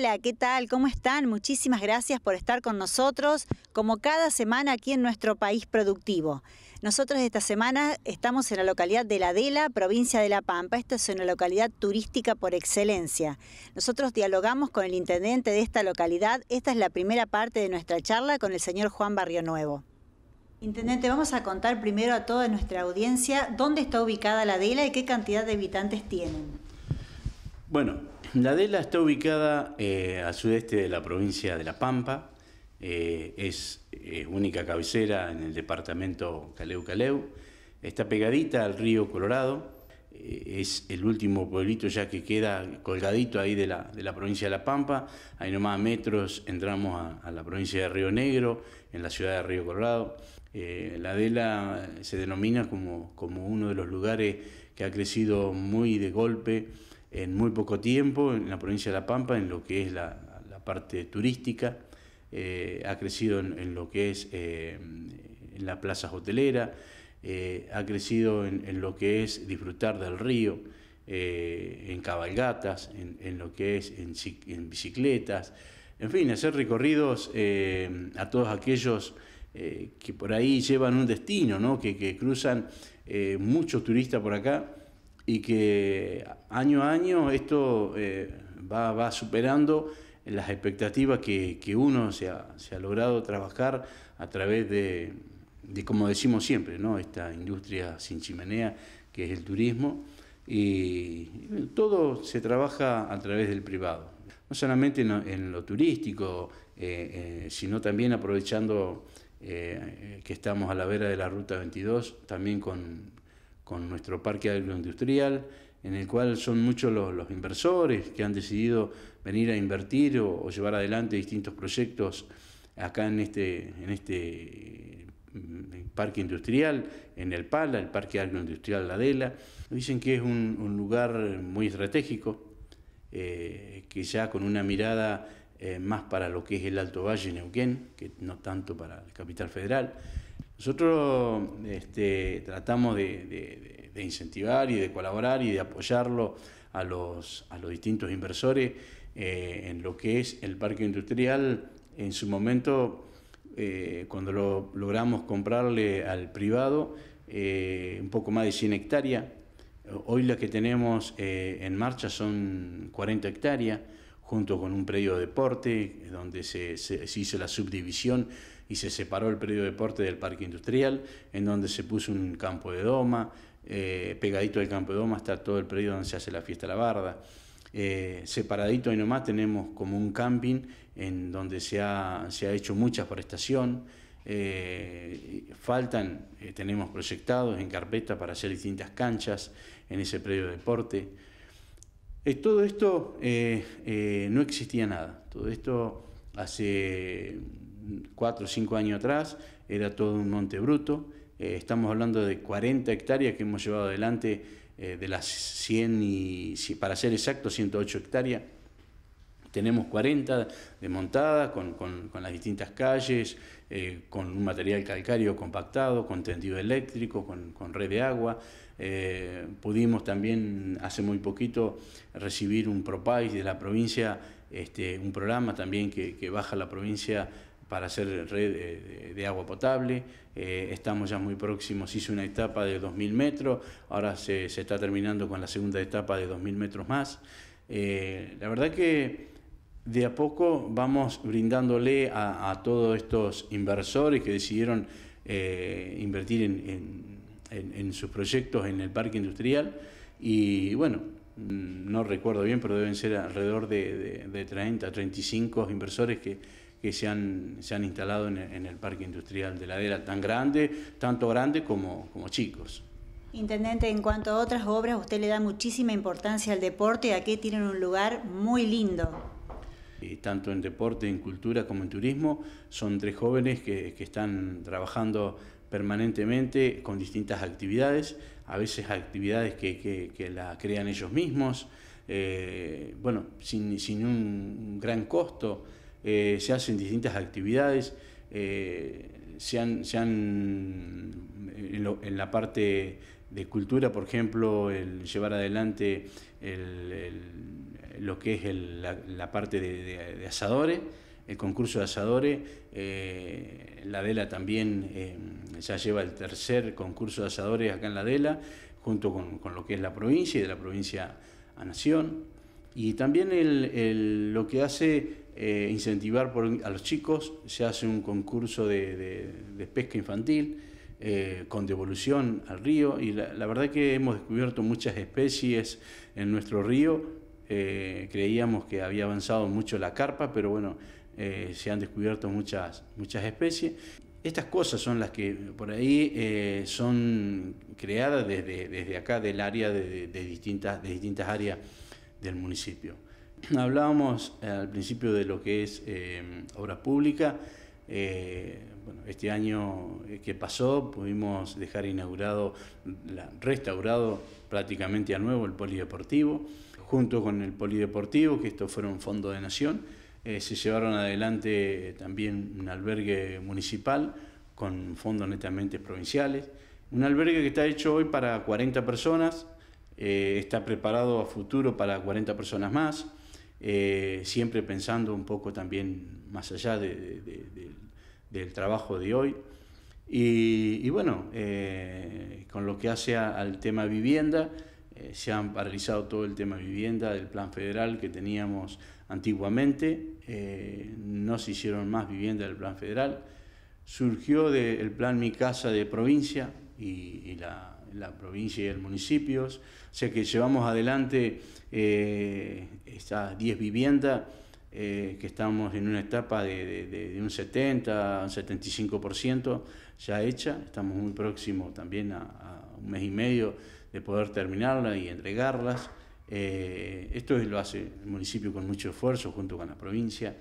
Hola, ¿qué tal? ¿Cómo están? Muchísimas gracias por estar con nosotros, como cada semana aquí en nuestro país productivo. Nosotros esta semana estamos en la localidad de La Dela, provincia de La Pampa. Esta es una localidad turística por excelencia. Nosotros dialogamos con el intendente de esta localidad. Esta es la primera parte de nuestra charla con el señor Juan Barrio Nuevo. Intendente, vamos a contar primero a toda nuestra audiencia dónde está ubicada La Dela y qué cantidad de habitantes tienen. Bueno, la Adela está ubicada eh, al sudeste de la provincia de La Pampa, eh, es única cabecera en el departamento Caleu Caleu, está pegadita al río Colorado, eh, es el último pueblito ya que queda colgadito ahí de la, provincia de La Pampa, ahí nomás metros entramos a, la provincia de Río Negro, en la ciudad de Río Colorado. la Adela se denomina como uno de los lugares que ha crecido muy de golpe, en muy poco tiempo en la provincia de La Pampa, en lo que es la, parte turística, eh, ha crecido en, lo que es eh, en la plaza hotelera, eh, ha crecido en, lo que es disfrutar del río, en cabalgatas, en, lo que es en, bicicletas, en fin, hacer recorridos a todos aquellos que por ahí llevan un destino, ¿no? que, que cruzan muchos turistas por acá y que año a año esto eh, va, superando las expectativas que, uno se ha, logrado trabajar a través de, como decimos siempre, ¿no? esta industria sin chimenea que es el turismo. Y todo se trabaja a través del privado, no solamente en, lo turístico, eh, eh, sino también aprovechando que estamos a la vera de la Ruta 22, también con, con nuestro parque agroindustrial, en el cual son muchos los, inversores que han decidido venir a invertir o, llevar adelante distintos proyectos acá en este, en este eh, parque industrial, en el PALA, el Parque Agroindustrial Dela Dicen que es un, lugar muy estratégico, eh, que ya con una mirada eh, más para lo que es el Alto Valle Neuquén, que no tanto para el Capital Federal. Nosotros este, tratamos de, incentivar y de colaborar y de apoyarlo a los, distintos inversores eh, en lo que es el parque industrial. En su momento, eh, cuando lo logramos comprarle al privado, eh, un poco más de 100 hectáreas. Hoy las que tenemos en marcha son 40 hectáreas junto con un predio de deporte, donde se, hizo la subdivisión y se separó el predio de deporte del parque industrial, en donde se puso un campo de doma, eh, pegadito al campo de doma está todo el predio donde se hace la fiesta La Barda. Eh, separadito y nomás tenemos como un camping en donde se ha, hecho mucha forestación. Eh, faltan, tenemos proyectados en carpeta para hacer distintas canchas en ese predio de deporte. todo esto no existía nada. Todo esto hace cuatro o cinco años atrás, era todo un monte bruto. Eh, estamos hablando de 40 hectáreas que hemos llevado adelante eh, de las 100 y, para ser exacto, 108 hectáreas. Tenemos 40 de montada con, las distintas calles, eh, con un material calcáreo compactado, con tendido eléctrico, con, red de agua. pudimos también hace muy poquito recibir un propay de la provincia, este, un programa también que baja la provincia para hacer red eh, de, agua potable. Eh, estamos ya muy próximos, hice una etapa de 2.000 metros, ahora se, está terminando con la segunda etapa de 2.000 metros más. Eh, la verdad que de a poco vamos brindándole a, todos estos inversores que decidieron invertir en, sus proyectos en el parque industrial y bueno, mm, no recuerdo bien, pero deben ser alrededor de, 30 35 inversores que que se han, instalado en el, parque industrial de la Ladera, tan grande, tanto grande como, como chicos. Intendente, en cuanto a otras obras, usted le da muchísima importancia al deporte y aquí tienen un lugar muy lindo. Eh, tanto en deporte, en cultura como en turismo, son tres jóvenes que, están trabajando permanentemente con distintas actividades, a veces actividades que, que, la crean ellos mismos, eh, bueno, sin, sin un gran costo. Eh, se hacen distintas actividades, eh, se han, eh, en, la parte de cultura, por ejemplo, el llevar adelante lo que es la, parte de, asadores, el concurso de asadores, la DELA también ya lleva el tercer concurso de asadores acá en la DELA, junto con, lo que es la provincia y de la provincia a Nación. Y también lo que hace eh, incentivar a los chicos, se hace un concurso de, pesca infantil eh, con devolución al río y la, verdad que hemos descubierto muchas especies en nuestro río. Eh, creíamos que había avanzado mucho la carpa, pero bueno, se han descubierto muchas, muchas especies. Estas cosas son las que por ahí son creadas desde, desde, acá del área, de distintas áreas del municipio. Hablábamos al principio de lo que es em, obra pública... Eh, este año eh, que pasó pudimos dejar inaugurado, restaurado prácticamente a nuevo el polideportivo. Junto con el polideportivo, que esto un fondo de nación, eh, se llevaron adelante también un albergue municipal con fondos netamente provinciales. Un albergue que está hecho hoy para 40 personas, está preparado a futuro para 40 personas más. Eh, siempre pensando un poco también más allá de, del trabajo de hoy. Y, bueno, eh, con lo que hace al tema vivienda, eh, se han paralizado todo el tema vivienda del plan federal que teníamos antiguamente, no se hicieron más viviendas del plan federal, surgió del plan Mi Casa de provincia y la la provincia y el municipio. O sea que llevamos adelante eh, estas 10 viviendas, eh, que estamos en una etapa de, de, un 70, un 75% ya hecha. Estamos muy próximos también a, un mes y medio de poder terminarlas y entregarlas. Eh, esto lo hace el municipio con mucho esfuerzo junto con la provincia.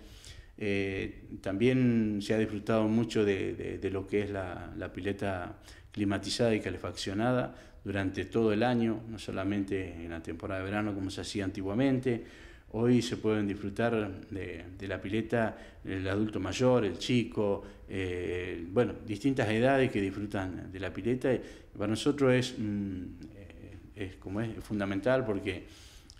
Eh, también se ha disfrutado mucho de, lo que es la, la pileta climatizada y calefaccionada durante todo el año, no solamente en la temporada de verano como se hacía antiguamente. Hoy se pueden disfrutar de, la pileta el adulto mayor, el chico, eh, bueno, distintas edades que disfrutan de la pileta. Para nosotros es, mm, eh, es como es, fundamental porque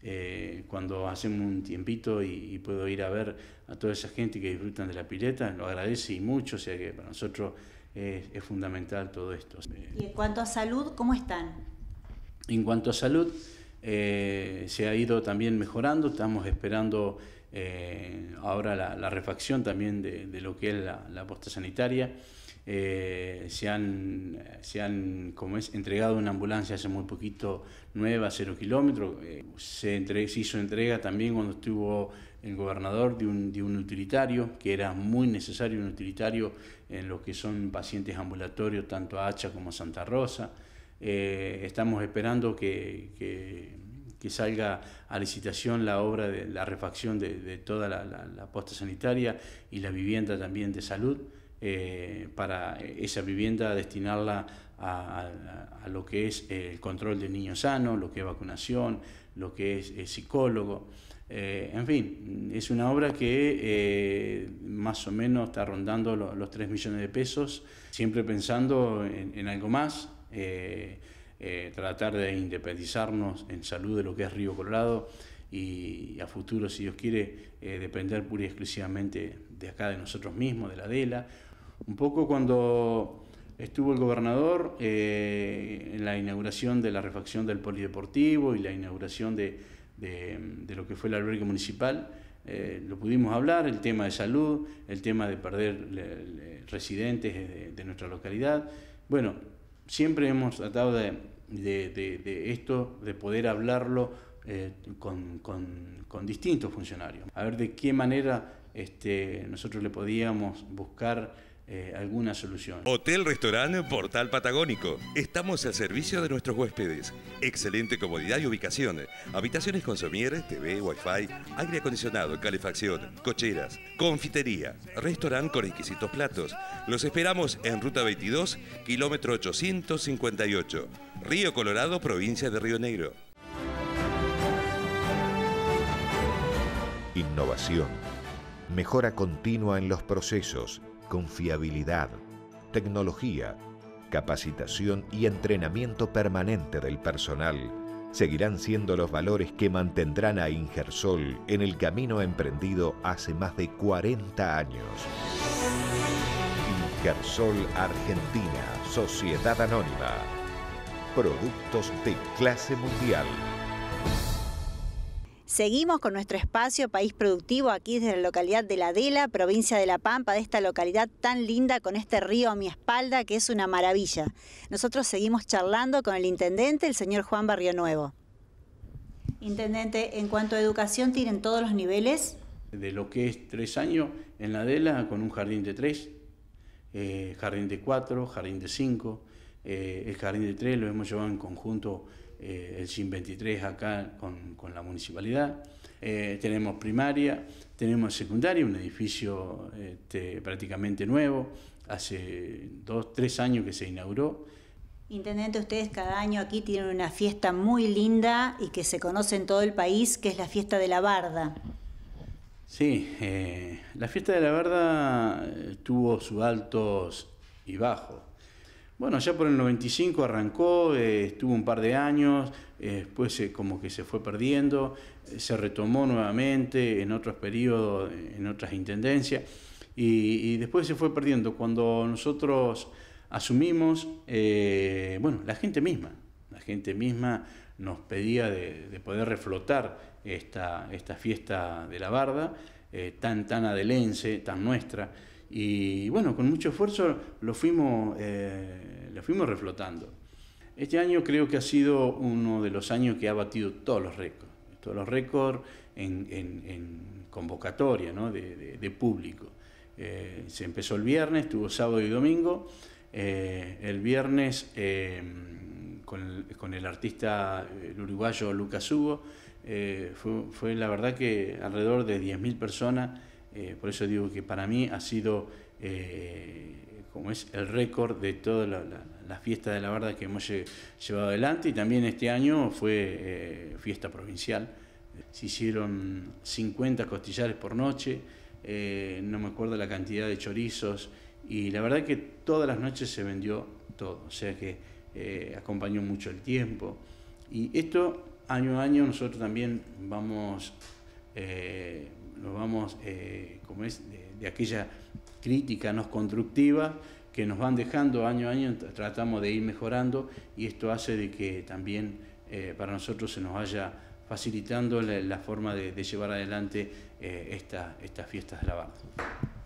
eh, cuando hacemos un tiempito y, y, puedo ir a ver a toda esa gente que disfrutan de la pileta, lo agradece y mucho, o sea que para nosotros es, fundamental todo esto. ¿Y en cuanto a salud, cómo están? En cuanto a salud, eh, se ha ido también mejorando, estamos esperando eh, ahora la, refacción también de, lo que es la, la posta sanitaria. Eh, se han, se han como es, entregado una ambulancia hace muy poquito nueva, cero kilómetros. se, entre, se hizo entrega también cuando estuvo el gobernador de un, utilitario, que era muy necesario un utilitario en lo que son pacientes ambulatorios, tanto a Hacha como a Santa Rosa. Eh, estamos esperando que, que, salga a licitación la obra de la refacción de, toda la, la, posta sanitaria y la vivienda también de salud, eh, para esa vivienda destinarla a, lo que es el control de niños sanos, lo que es vacunación, lo que es eh, psicólogo. Eh, en fin, es una obra que eh, más o menos está rondando los 3 millones de pesos, siempre pensando en, algo más, eh, tratar de independizarnos en salud de lo que es Río Colorado y a futuro, si Dios quiere, depender pura y exclusivamente de acá, de nosotros mismos, de la DELA. Un poco cuando estuvo el gobernador en la inauguración de la refacción del polideportivo y la inauguración de de, lo que fue el albergue municipal. Eh, lo pudimos hablar, el tema de salud, el tema de perder residentes de, nuestra localidad. Bueno, siempre hemos tratado de, esto, de poder hablarlo eh, con, con, distintos funcionarios, a ver de qué manera este, nosotros le podíamos buscar eh, alguna solución. Hotel Restaurante Portal Patagónico. Estamos al servicio de nuestros huéspedes. Excelente comodidad y ubicación. Habitaciones con somieres, TV, Wi-Fi, aire acondicionado, calefacción, cocheras, confitería, restaurante con exquisitos platos. Los esperamos en Ruta 22, kilómetro 858, Río Colorado, provincia de Río Negro. Innovación. Mejora continua en los procesos confiabilidad, tecnología, capacitación y entrenamiento permanente del personal seguirán siendo los valores que mantendrán a Ingersol en el camino emprendido hace más de 40 años. Ingersol Argentina, Sociedad Anónima. Productos de clase mundial. Seguimos con nuestro espacio País Productivo aquí desde la localidad de La Dela, provincia de La Pampa, de esta localidad tan linda con este río a mi espalda que es una maravilla. Nosotros seguimos charlando con el intendente, el señor Juan Barrio Nuevo. Intendente, en cuanto a educación, ¿tienen todos los niveles? De lo que es tres años en la Dela, con un jardín de tres, eh, jardín de cuatro, jardín de cinco. Eh, el jardín de tres lo hemos llevado en conjunto eh, el SIN 23 acá con, la municipalidad, eh, tenemos primaria, tenemos secundaria, un edificio este, prácticamente nuevo, hace dos, tres años que se inauguró. Intendente, ustedes cada año aquí tienen una fiesta muy linda y que se conoce en todo el país, que es la fiesta de la barda. Sí, eh, la fiesta de la barda tuvo sus altos y bajos. Bueno, ya por el 95 arrancó, eh, estuvo un par de años, eh, después eh, como que se fue perdiendo, se retomó nuevamente en otros periodos, en otras intendencias, y, después se fue perdiendo. Cuando nosotros asumimos, bueno, la gente misma, la gente misma nos pedía de, poder reflotar esta, esta, fiesta de la barda, tan, tan adelense, tan nuestra. Y bueno, con mucho esfuerzo lo fuimos la fuimos reflotando. Este año creo que ha sido uno de los años que ha batido todos los récords, todos los récords en, convocatoria de, público. Eh, se empezó el viernes, tuvo sábado y domingo. Eh, el viernes eh, con el, artista uruguayo Lucas Hugo fue, la verdad que alrededor de 10.000 personas. por eso digo que para mí ha sido como es el récord de todas las la, fiestas de la verdad que hemos llevado adelante y también este año fue eh, fiesta provincial. Se hicieron 50 costillares por noche, eh, no me acuerdo la cantidad de chorizos y la verdad que todas las noches se vendió todo, o sea que eh, acompañó mucho el tiempo y esto año a año nosotros también vamos, nos vamos, como es, de aquella crítica, no constructiva, que nos van dejando año a año, tratamos de ir mejorando y esto hace de que también eh, para nosotros se nos vaya facilitando la, forma de, llevar adelante eh, estas fiestas de la banda.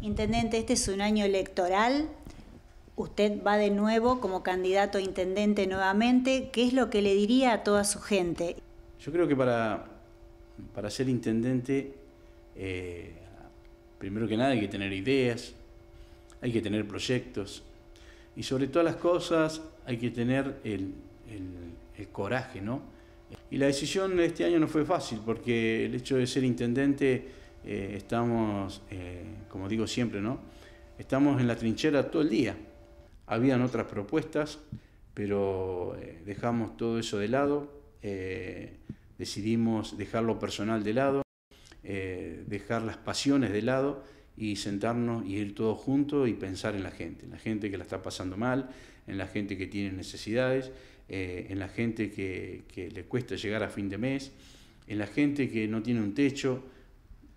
Intendente, este es un año electoral, usted va de nuevo como candidato a intendente nuevamente, ¿qué es lo que le diría a toda su gente? Yo creo que para, para ser intendente, eh, primero que nada hay que tener ideas, hay que tener proyectos y sobre todas las cosas hay que tener el, coraje, ¿no? Y la decisión de este año no fue fácil porque el hecho de ser intendente eh, estamos, eh, como digo siempre, ¿no? Estamos en la trinchera todo el día. Habían otras propuestas, pero eh, dejamos todo eso de lado, decidimos dejar lo personal de lado, dejar las pasiones de lado y sentarnos y ir todos juntos y pensar en la gente, en la gente que la está pasando mal, en la gente que tiene necesidades, eh, en la gente que, le cuesta llegar a fin de mes, en la gente que no tiene un techo.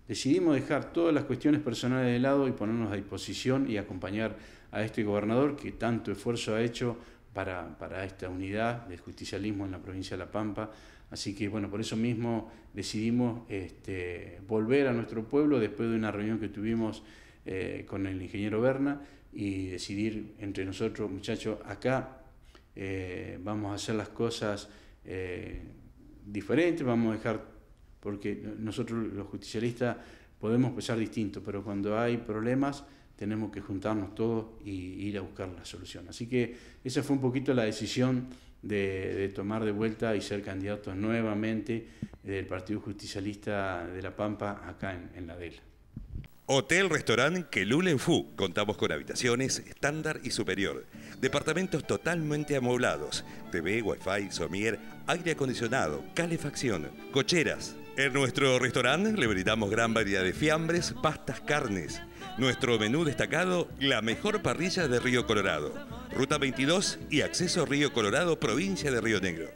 Decidimos dejar todas las cuestiones personales de lado y ponernos a disposición y acompañar a este gobernador que tanto esfuerzo ha hecho para, para esta unidad de justicialismo en la provincia de La Pampa, Así que bueno, por eso mismo decidimos este, volver a nuestro pueblo después de una reunión que tuvimos eh, con el ingeniero Berna y decidir entre nosotros, muchachos, acá eh, vamos a hacer las cosas eh, diferentes, vamos a dejar, porque nosotros los justicialistas podemos pensar distinto, pero cuando hay problemas tenemos que juntarnos todos y ir a buscar la solución. Así que esa fue un poquito la decisión de, tomar de vuelta y ser candidato nuevamente del Partido Justicialista de La Pampa acá en, en La Del Hotel Restaurant Kelulenfu. Contamos con habitaciones estándar y superior. Departamentos totalmente amoblados. TV, Wi-Fi, somier, aire acondicionado, calefacción, cocheras. En nuestro restaurante le brindamos gran variedad de fiambres, pastas, carnes nuestro menú destacado, la mejor parrilla de Río Colorado. Ruta 22 y acceso Río Colorado, provincia de Río Negro.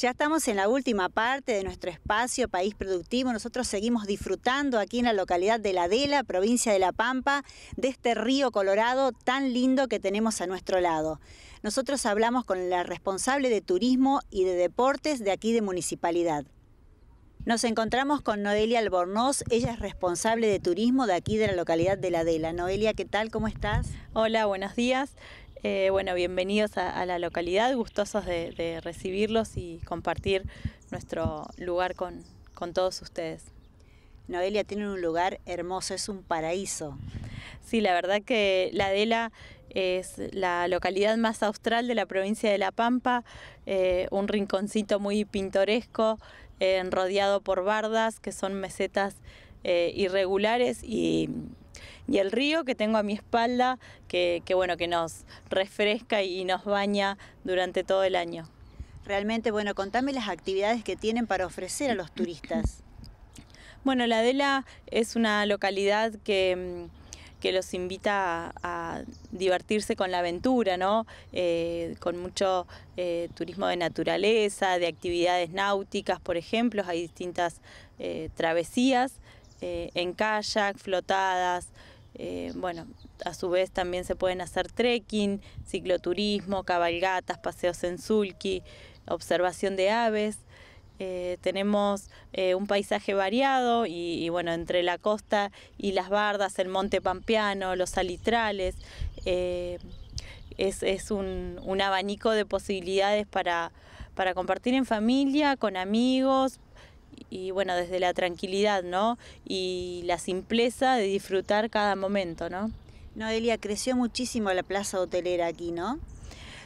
Ya estamos en la última parte de nuestro espacio País Productivo. Nosotros seguimos disfrutando aquí en la localidad de La Dela, provincia de La Pampa, de este río Colorado tan lindo que tenemos a nuestro lado. Nosotros hablamos con la responsable de turismo y de deportes de aquí de municipalidad. Nos encontramos con Noelia Albornoz, ella es responsable de turismo de aquí de la localidad de La Dela. Noelia, ¿qué tal? ¿Cómo estás? Hola, buenos días. Eh, bueno, bienvenidos a, la localidad, gustosos de, recibirlos y compartir nuestro lugar con, todos ustedes. Noelia tiene un lugar hermoso, es un paraíso. Sí, la verdad que la Adela es la localidad más austral de la provincia de La Pampa, eh, un rinconcito muy pintoresco, eh, rodeado por bardas, que son mesetas irregulares y y el río que tengo a mi espalda, que, bueno, que nos refresca y nos baña durante todo el año. Realmente, bueno, contame las actividades que tienen para ofrecer a los turistas. Bueno, La Adela es una localidad que, los invita a, divertirse con la aventura, ¿no? Eh, con mucho eh, turismo de naturaleza, de actividades náuticas, por ejemplo, hay distintas eh, travesías en kayak, flotadas, eh, bueno, a su vez también se pueden hacer trekking, cicloturismo, cabalgatas, paseos en sulky, observación de aves. Eh, tenemos eh, un paisaje variado y, bueno, entre la costa y las bardas, el monte pampeano, los alitrales, es, un, abanico de posibilidades para, para compartir en familia, con amigos, y bueno, desde la tranquilidad, ¿no? Y la simpleza de disfrutar cada momento, ¿no? Noelia, creció muchísimo la plaza hotelera aquí, ¿no?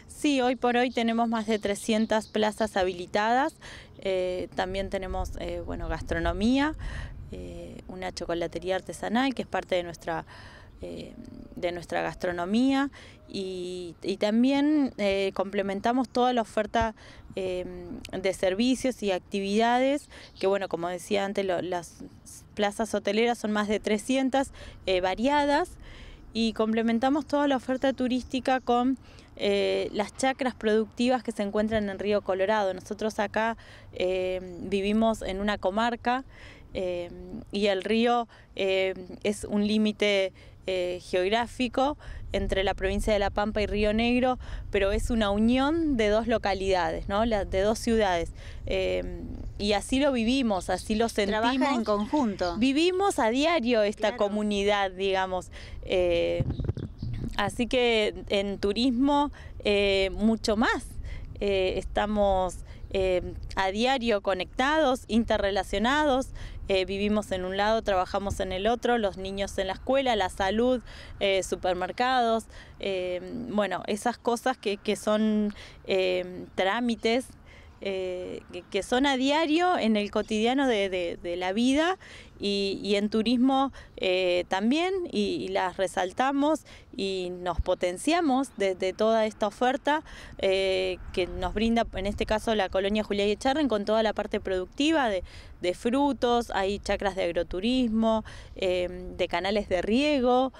Sí, hoy por hoy tenemos más de 300 plazas habilitadas. Eh, también tenemos, eh, bueno, gastronomía, eh, una chocolatería artesanal que es parte de nuestra Em, de nuestra gastronomía y, también eh, complementamos toda la oferta em, de servicios y actividades que, bueno, como decía antes, las plazas hoteleras son más de 300 eh, variadas y complementamos toda la oferta turística con eh, las chacras productivas que se encuentran en Río Colorado. Nosotros acá em, vivimos en una comarca y el río es un límite eh, geográfico entre la provincia de La Pampa y Río Negro, pero es una unión de dos localidades, ¿no? de dos ciudades. Em, y así lo vivimos, así lo sentimos. en conjunto. Vivimos a diario esta comunidad, digamos. Eh, así que en turismo eh, mucho más. estamos a diario conectados, interrelacionados. Eh, vivimos en un lado, trabajamos en el otro, los niños en la escuela, la salud, eh, supermercados, eh, bueno, esas cosas que, que son trámites que, son a diario en el cotidiano de, de, de la vida y, en turismo eh, también y, las resaltamos y nos potenciamos desde toda esta oferta eh, que nos brinda en este caso la colonia Juliá y Echarren con toda la parte productiva de, frutos, hay chacras de agroturismo, eh, de canales de riego,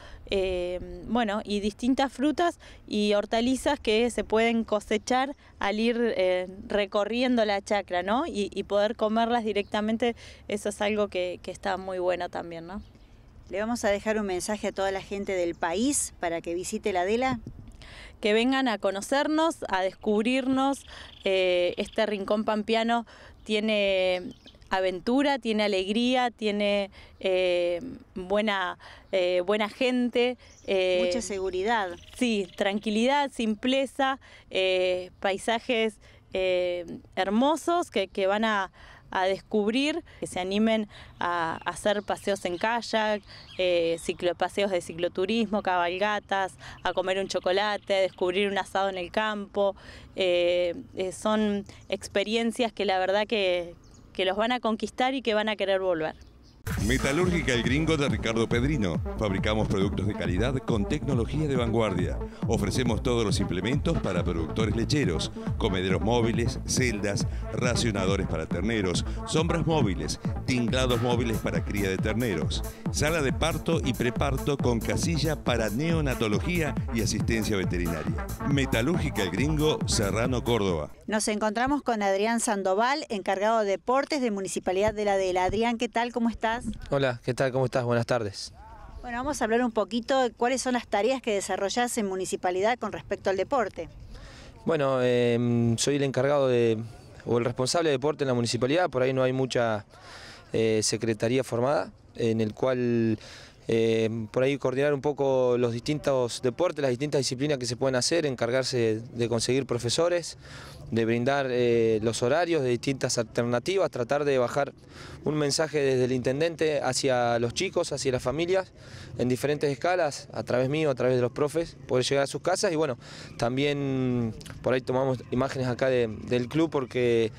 bueno, y distintas frutas y hortalizas que se pueden cosechar al ir recorriendo la chacra, ¿no? Y, poder comerlas directamente, eso es algo que, que está está muy buena también, ¿no? Le vamos a dejar un mensaje a toda la gente del país para que visite la Adela. Que vengan a conocernos, a descubrirnos. Eh, este rincón pampeano tiene aventura, tiene alegría, tiene eh, buena, eh, buena gente. Mucha seguridad. Sí, tranquilidad, simpleza, paisajes hermosos que van a a descubrir, que se animen a, hacer paseos en kayak, eh, paseos de cicloturismo, cabalgatas, a comer un chocolate, a descubrir un asado en el campo. Eh, eh, son experiencias que la verdad que los van a conquistar y que van a querer volver. Metalúrgica El Gringo de Ricardo Pedrino. Fabricamos productos de calidad con tecnología de vanguardia. Ofrecemos todos los implementos para productores lecheros, comederos móviles, celdas, racionadores para terneros, sombras móviles, tinglados móviles para cría de terneros, sala de parto y preparto con casilla para neonatología y asistencia veterinaria. Metalúrgica El Gringo, Serrano, Córdoba. Nos encontramos con Adrián Sandoval, encargado de deportes de Municipalidad de la Adela. Adrián, ¿qué tal? ¿Cómo está? Hola, ¿qué tal? ¿Cómo estás? Buenas tardes. Bueno, vamos a hablar un poquito de cuáles son las tareas que desarrollas en municipalidad con respecto al deporte. Bueno, em, soy el encargado de, o el responsable de deporte en la municipalidad, por ahí no hay mucha eh, secretaría formada, en el cual em, por ahí coordinar un poco los distintos deportes, las distintas disciplinas que se pueden hacer, encargarse de conseguir profesores, de brindar eh, los horarios de distintas alternativas, tratar de bajar un mensaje desde el intendente hacia los chicos, hacia las familias, en diferentes escalas, a través mío, a través de los profes, poder llegar a sus casas y bueno, también por ahí tomamos imágenes acá del club porque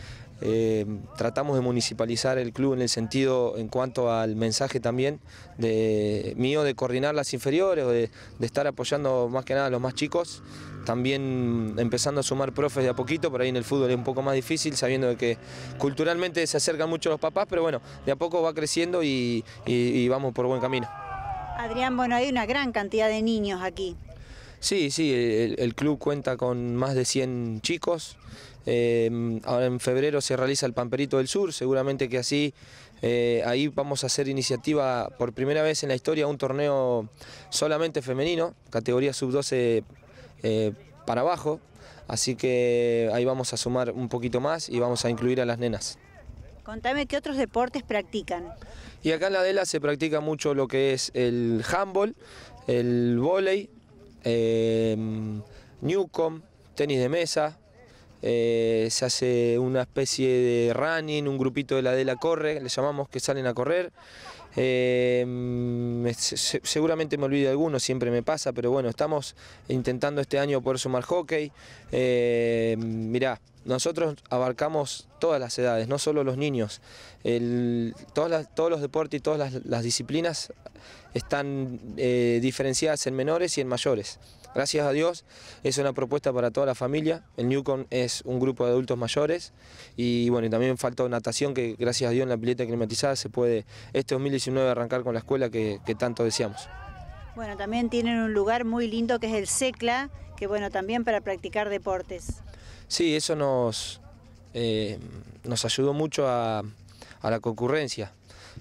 eh, tratamos de municipalizar el club en el sentido, en cuanto al mensaje también mío de coordinar las inferiores, de, de estar apoyando más que nada a los más chicos, también empezando a sumar profes de a poquito, por ahí en el fútbol es un poco más difícil, sabiendo que culturalmente se acercan mucho los papás, pero bueno, de a poco va creciendo y vamos por buen camino. Adrián, bueno, hay una gran cantidad de niños aquí. Sí, sí, el, club cuenta con más de 100 chicos. Em, ahora en febrero se realiza el Pamperito del Sur, seguramente que así eh, ahí vamos a hacer iniciativa por primera vez en la historia un torneo solamente femenino, categoría sub-12 eh, para abajo, así que ahí vamos a sumar un poquito más y vamos a incluir a las nenas. Contame qué otros deportes practican. Y acá en la Adela se practica mucho lo que es el handball, el vóley, eh, em, Newcom, tenis de mesa, eh, se hace una especie de running, un grupito de la Dela corre, le llamamos que salen a correr. Eh, seguramente me olvido alguno, siempre me pasa, pero bueno, estamos intentando este año poder sumar hockey. Eh, mirá, nosotros abarcamos todas las edades, no solo los niños. todos los deportes y todas las disciplinas están diferenciadas en menores y en mayores. Gracias a Dios es una propuesta para toda la familia. El Newcon es un grupo de adultos mayores y bueno, también falta natación que gracias a Dios en la pileta climatizada se puede este 2019 arrancar con la escuela que, tanto deseamos. Bueno, también tienen un lugar muy lindo que es el SECLA, que bueno, también para practicar deportes. Sí, eso nos, eh, nos ayudó mucho a, la concurrencia.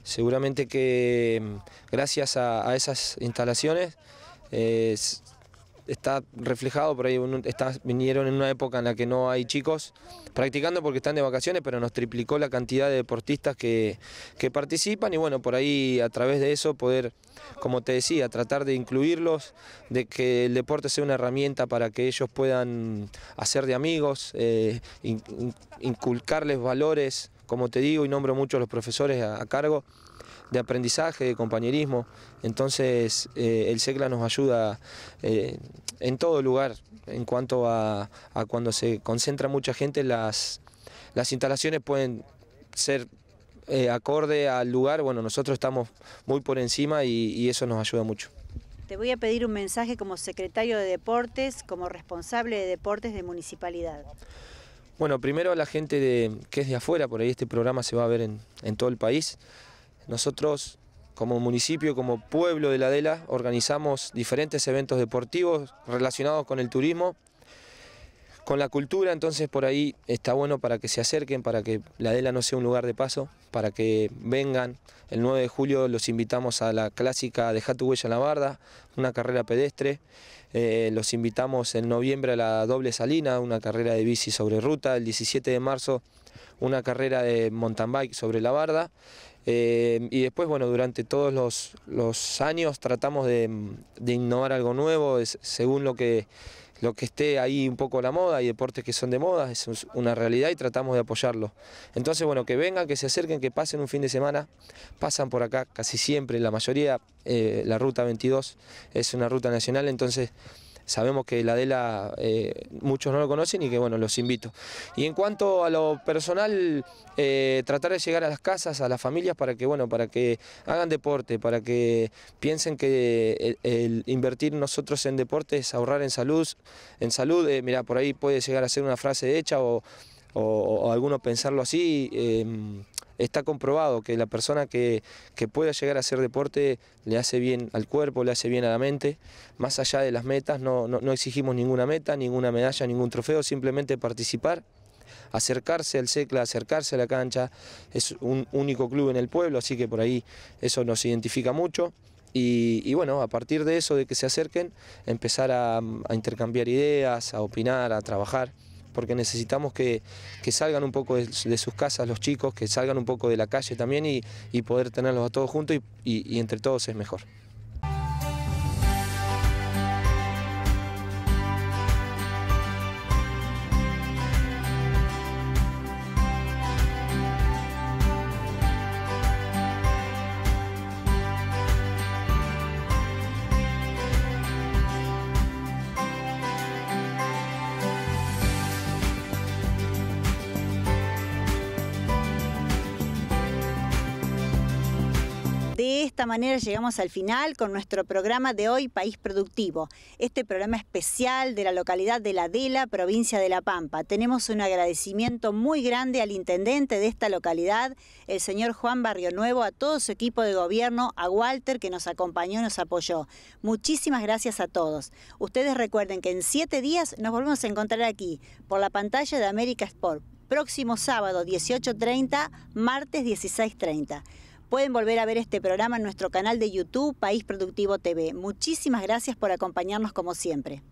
Seguramente que mm, gracias a, esas instalaciones eh, está reflejado, por ahí vinieron en una época en la que no hay chicos practicando porque están de vacaciones, pero nos triplicó la cantidad de deportistas que, que participan y bueno, por ahí a través de eso poder, como te decía, tratar de incluirlos, de que el deporte sea una herramienta para que ellos puedan hacer de amigos, eh, inculcarles valores, como te digo, y nombro mucho a los profesores a cargo, de aprendizaje, de compañerismo. Entonces eh, el SECLA nos ayuda eh, en todo lugar, en cuanto a, cuando se concentra mucha gente, las, las instalaciones pueden ser eh, acorde al lugar, bueno, nosotros estamos muy por encima y, eso nos ayuda mucho. Te voy a pedir un mensaje como secretario de Deportes, como responsable de Deportes de Municipalidad. Bueno, primero a la gente de, que es de afuera, por ahí este programa se va a ver en todo el país. Nosotros, como municipio, como pueblo de La Adela, organizamos diferentes eventos deportivos relacionados con el turismo, con la cultura, entonces por ahí está bueno para que se acerquen, para que La Adela no sea un lugar de paso, para que vengan. El 9 de julio los invitamos a la clásica Deja tu huella en la barda, una carrera pedestre. Eh, los invitamos en noviembre a la doble salina, una carrera de bici sobre ruta. El 17 de marzo una carrera de mountain bike sobre la barda. Eh, y después, bueno, durante todos los, años tratamos de, innovar algo nuevo, según lo que, lo que esté ahí un poco la moda, y deportes que son de moda, es una realidad y tratamos de apoyarlo. Entonces, bueno, que vengan, que se acerquen, que pasen un fin de semana, pasan por acá casi siempre, la mayoría, eh, la ruta 22 es una ruta nacional, entonces sabemos que la Adela eh, muchos no lo conocen y que bueno, los invito. Y en cuanto a lo personal, eh, tratar de llegar a las casas, a las familias para que bueno, para que hagan deporte, para que piensen que el, invertir nosotros en deporte es ahorrar en salud, en salud, eh, mira, por ahí puede llegar a ser una frase hecha o, o, alguno pensarlo así em, está comprobado que la persona que, pueda llegar a hacer deporte le hace bien al cuerpo, le hace bien a la mente. Más allá de las metas, no, exigimos ninguna meta, ninguna medalla, ningún trofeo, simplemente participar acercarse al CECLA, acercarse a la cancha, es un único club en el pueblo, así que por ahí eso nos identifica mucho. Y, bueno, a partir de eso, de que se acerquen, empezar a intercambiar ideas, a opinar, a trabajar porque necesitamos que, salgan un poco de, sus casas los chicos, que salgan un poco de la calle también y, y poder tenerlos a todos juntos y, y entre todos es mejor. manera llegamos al final con nuestro programa de hoy, País Productivo. Este programa especial de la localidad de La Dela, provincia de La Pampa. Tenemos un agradecimiento muy grande al intendente de esta localidad, el señor Juan Barrio Nuevo, a todo su equipo de gobierno, a Walter que nos acompañó y nos apoyó. Muchísimas gracias a todos. Ustedes recuerden que en siete días nos volvemos a encontrar aquí, por la pantalla de América Sport. Próximo sábado 18.30, martes 16.30. Pueden volver a ver este programa en nuestro canal de YouTube País Productivo TV. Muchísimas gracias por acompañarnos como siempre.